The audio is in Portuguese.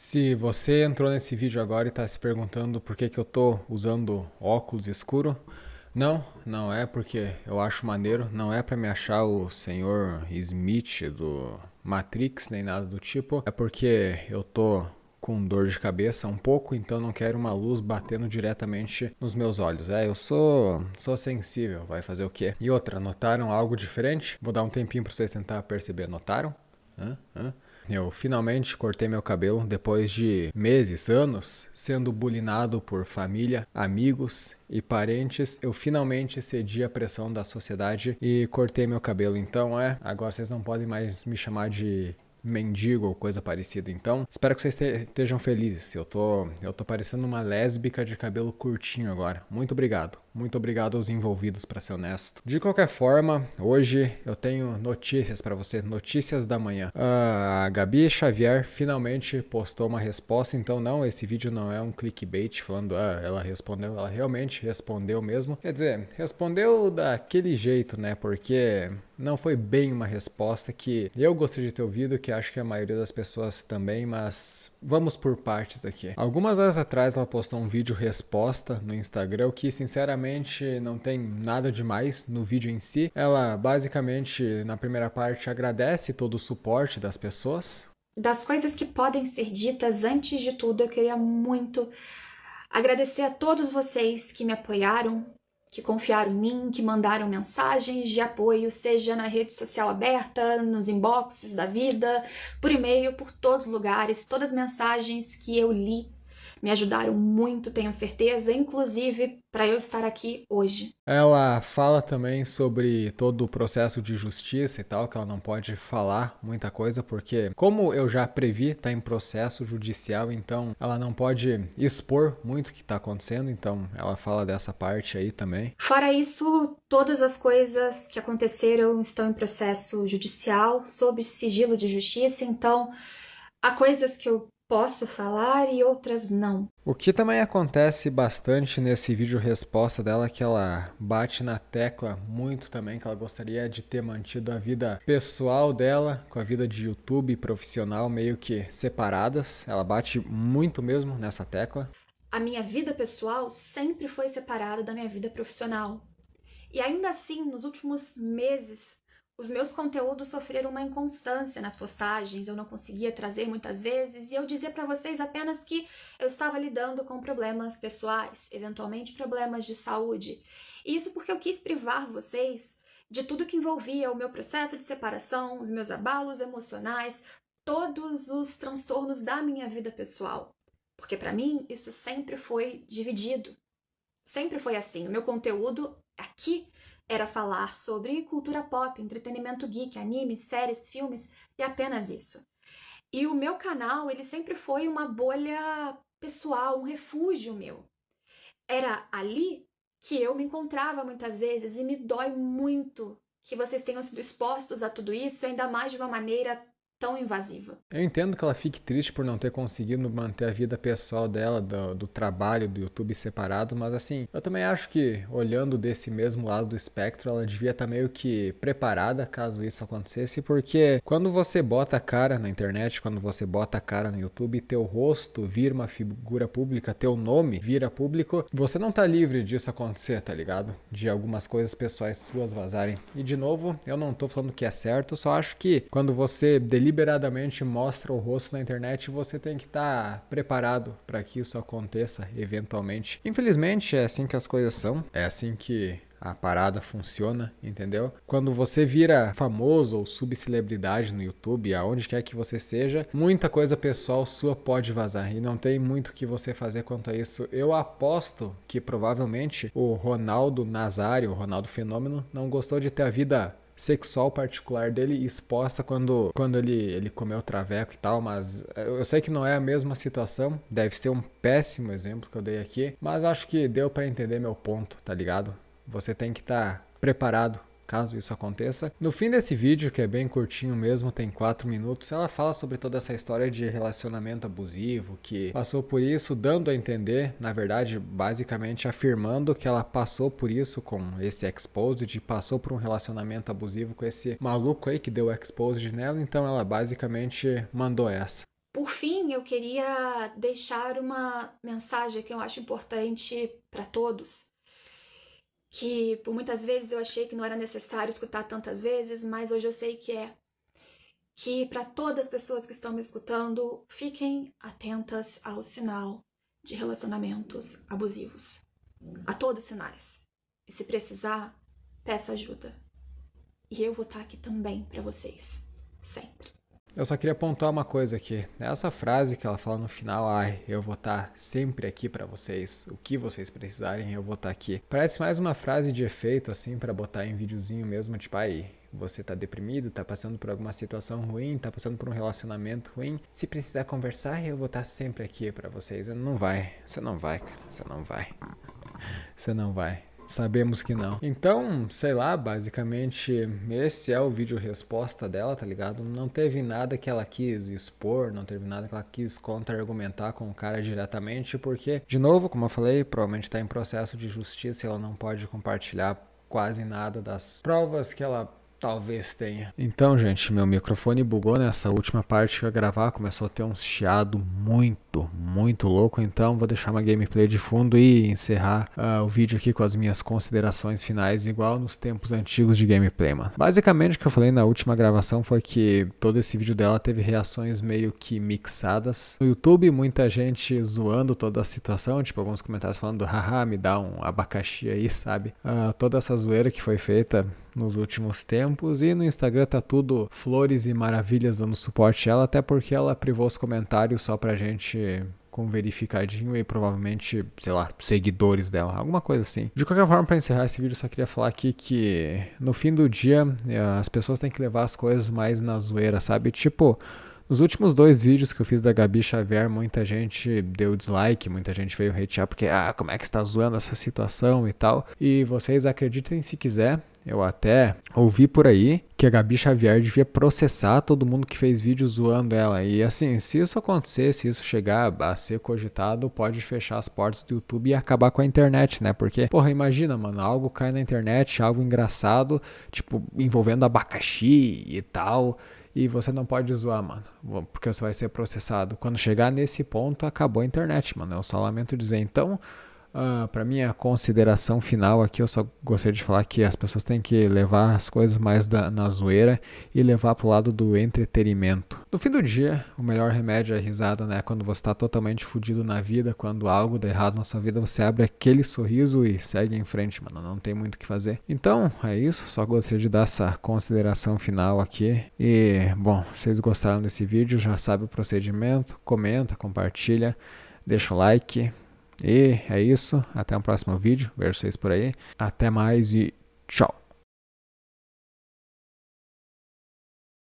Se você entrou nesse vídeo agora e está se perguntando por que, que eu estou usando óculos escuro, não, não é porque eu acho maneiro, não é para me achar o senhor Smith do Matrix nem nada do tipo, é porque eu tô com dor de cabeça um pouco, então não quero uma luz batendo diretamente nos meus olhos. É, eu sou sou sensível, vai fazer o quê? E outra, notaram algo diferente? Vou dar um tempinho para vocês tentar perceber. Notaram? Hã? Hã? Eu finalmente cortei meu cabelo depois de meses, anos, sendo bulinado por família, amigos e parentes. Eu finalmente cedi à pressão da sociedade e cortei meu cabelo. Então é, agora vocês não podem mais me chamar de mendigo ou coisa parecida. Então, espero que vocês estejam felizes. Eu tô, eu tô parecendo uma lésbica de cabelo curtinho agora. Muito obrigado. Muito obrigado aos envolvidos, para ser honesto. De qualquer forma, hoje eu tenho notícias para você, notícias da manhã. Ah, a Gabi Xavier finalmente postou uma resposta, então não, esse vídeo não é um clickbait falando, ah, ela respondeu, ela realmente respondeu mesmo. Quer dizer, respondeu daquele jeito, né? Porque não foi bem uma resposta que eu gostaria de ter ouvido, que acho que a maioria das pessoas também, mas Vamos por partes aqui. Algumas horas atrás ela postou um vídeo resposta no Instagram, que sinceramente não tem nada demais no vídeo em si. Ela basicamente, na primeira parte, agradece todo o suporte das pessoas. Das coisas que podem ser ditas, antes de tudo, eu queria muito agradecer a todos vocês que me apoiaram, que confiaram em mim, que mandaram mensagens de apoio, seja na rede social aberta, nos inboxes da vida, por e-mail, por todos os lugares, todas as mensagens que eu li me ajudaram muito, tenho certeza, inclusive para eu estar aqui hoje. Ela fala também sobre todo o processo de justiça e tal, que ela não pode falar muita coisa, porque, como eu já previ, está em processo judicial, então ela não pode expor muito o que está acontecendo, então ela fala dessa parte aí também. Fora isso, todas as coisas que aconteceram estão em processo judicial, sob sigilo de justiça, então há coisas que eu posso falar e outras não. O que também acontece bastante nesse vídeo resposta dela é que ela bate na tecla muito também que ela gostaria de ter mantido a vida pessoal dela com a vida de YouTube profissional meio que separadas. Ela bate muito mesmo nessa tecla. A minha vida pessoal sempre foi separada da minha vida profissional. E ainda assim, nos últimos meses, os meus conteúdos sofreram uma inconstância nas postagens, eu não conseguia trazer muitas vezes e eu dizia para vocês apenas que eu estava lidando com problemas pessoais, eventualmente problemas de saúde. E isso porque eu quis privar vocês de tudo que envolvia o meu processo de separação, os meus abalos emocionais, todos os transtornos da minha vida pessoal. Porque para mim isso sempre foi dividido. Sempre foi assim. O meu conteúdo aqui era falar sobre cultura pop, entretenimento geek, animes, séries, filmes e apenas isso. E o meu canal, ele sempre foi uma bolha pessoal, um refúgio meu. Era ali que eu me encontrava muitas vezes e me dói muito que vocês tenham sido expostos a tudo isso, ainda mais de uma maneira tão invasiva. Eu entendo que ela fique triste por não ter conseguido manter a vida pessoal dela, do, do, trabalho, do YouTube separado, mas assim, eu também acho que, olhando desse mesmo lado do espectro, ela devia estar tá meio que preparada caso isso acontecesse, porque quando você bota a cara na internet, quando você bota a cara no YouTube, teu rosto vira uma figura pública, teu nome vira público, você não tá livre disso acontecer, tá ligado? De algumas coisas pessoais suas vazarem. E de novo, eu não tô falando que é certo, só acho que quando você delibera deliberadamente mostra o rosto na internet, você tem que estar tá preparado para que isso aconteça eventualmente. Infelizmente, é assim que as coisas são, é assim que a parada funciona, entendeu? Quando você vira famoso ou subcelebridade no YouTube, aonde quer que você seja, muita coisa pessoal sua pode vazar e não tem muito o que você fazer quanto a isso. Eu aposto que provavelmente o Ronaldo Nazário, o Ronaldo Fenômeno, não gostou de ter a vida sexual particular dele exposta quando, quando ele, ele comeu traveco e tal, mas eu sei que não é a mesma situação, deve ser um péssimo exemplo que eu dei aqui, mas acho que deu para entender meu ponto, tá ligado? Você tem que estar tá preparado caso isso aconteça. No fim desse vídeo, que é bem curtinho mesmo, tem 4 minutos, ela fala sobre toda essa história de relacionamento abusivo, que passou por isso, dando a entender, na verdade, basicamente afirmando que ela passou por isso com esse exposed, passou por um relacionamento abusivo com esse maluco aí que deu exposed nela, então ela basicamente mandou essa. Por fim, eu queria deixar uma mensagem que eu acho importante para todos que por muitas vezes eu achei que não era necessário escutar tantas vezes, mas hoje eu sei que é. Que para todas as pessoas que estão me escutando, fiquem atentas ao sinal de relacionamentos abusivos. A todos os sinais. E se precisar, peça ajuda. E eu vou estar tá aqui também para vocês, sempre. Eu só queria apontar uma coisa aqui. Essa frase que ela fala no final, ai, eu vou estar tá sempre aqui para vocês, o que vocês precisarem, eu vou estar tá aqui. Parece mais uma frase de efeito assim para botar em videozinho mesmo, tipo, ai, você tá deprimido, tá passando por alguma situação ruim, tá passando por um relacionamento ruim, se precisar conversar, eu vou estar tá sempre aqui para vocês. Não vai, você não vai, cara, você não vai. Você não vai. Sabemos que não. Então, sei lá, basicamente esse é o vídeo resposta dela, tá ligado? Não teve nada que ela quis expor, não teve nada que ela quis contra-argumentar com o cara diretamente, porque, de novo, como eu falei, provavelmente está em processo de justiça e ela não pode compartilhar quase nada das provas que ela Talvez tenha. Então, gente, meu microfone bugou nessa última parte que eu ia gravar. Começou a ter um chiado muito muito louco, então vou deixar uma gameplay de fundo e encerrar uh, o vídeo aqui com as minhas considerações finais, igual nos tempos antigos de gameplay, mano. Basicamente o que eu falei na última gravação foi que todo esse vídeo dela teve reações meio que mixadas. No YouTube, muita gente zoando toda a situação, tipo alguns comentários falando, haha, me dá um abacaxi aí, sabe? Uh, toda essa zoeira que foi feita nos últimos tempos e no Instagram tá tudo flores e maravilhas dando suporte a ela, até porque ela privou os comentários só pra gente com verificadinho e provavelmente, sei lá, seguidores dela, alguma coisa assim. De qualquer forma, para encerrar esse vídeo, só queria falar aqui que no fim do dia eh, as pessoas têm que levar as coisas mais na zoeira, sabe? Tipo, nos últimos dois vídeos que eu fiz da Gabi Xavier, muita gente deu dislike, muita gente veio hatear porque, ah, como é que está zoando essa situação e tal. E vocês acreditem se quiser, eu até ouvi por aí que a Gabi Xavier devia processar todo mundo que fez vídeo zoando ela. E assim, se isso acontecer, se isso chegar a ser cogitado, pode fechar as portas do YouTube e acabar com a internet, né? Porque, porra, imagina, mano, algo cai na internet, algo engraçado, tipo, envolvendo abacaxi e tal e você não pode zoar, mano, porque você vai ser processado. Quando chegar nesse ponto, acabou a internet, mano. Eu só lamento dizer. Então, Uh, ah, para minha consideração final aqui, eu só gostaria de falar que as pessoas têm que levar as coisas mais da, na zoeira e levar para o lado do entretenimento. No fim do dia, o melhor remédio é a risada, né? Quando você está totalmente fudido na vida, quando algo dá errado na sua vida, você abre aquele sorriso e segue em frente, mano. Não tem muito o que fazer. Então, é isso. Só gostaria de dar essa consideração final aqui. E, bom, vocês gostaram desse vídeo, já sabe o procedimento. Comenta, compartilha, deixa o like. E é isso. Até o próximo vídeo. Vejo vocês por aí. Até mais e tchau.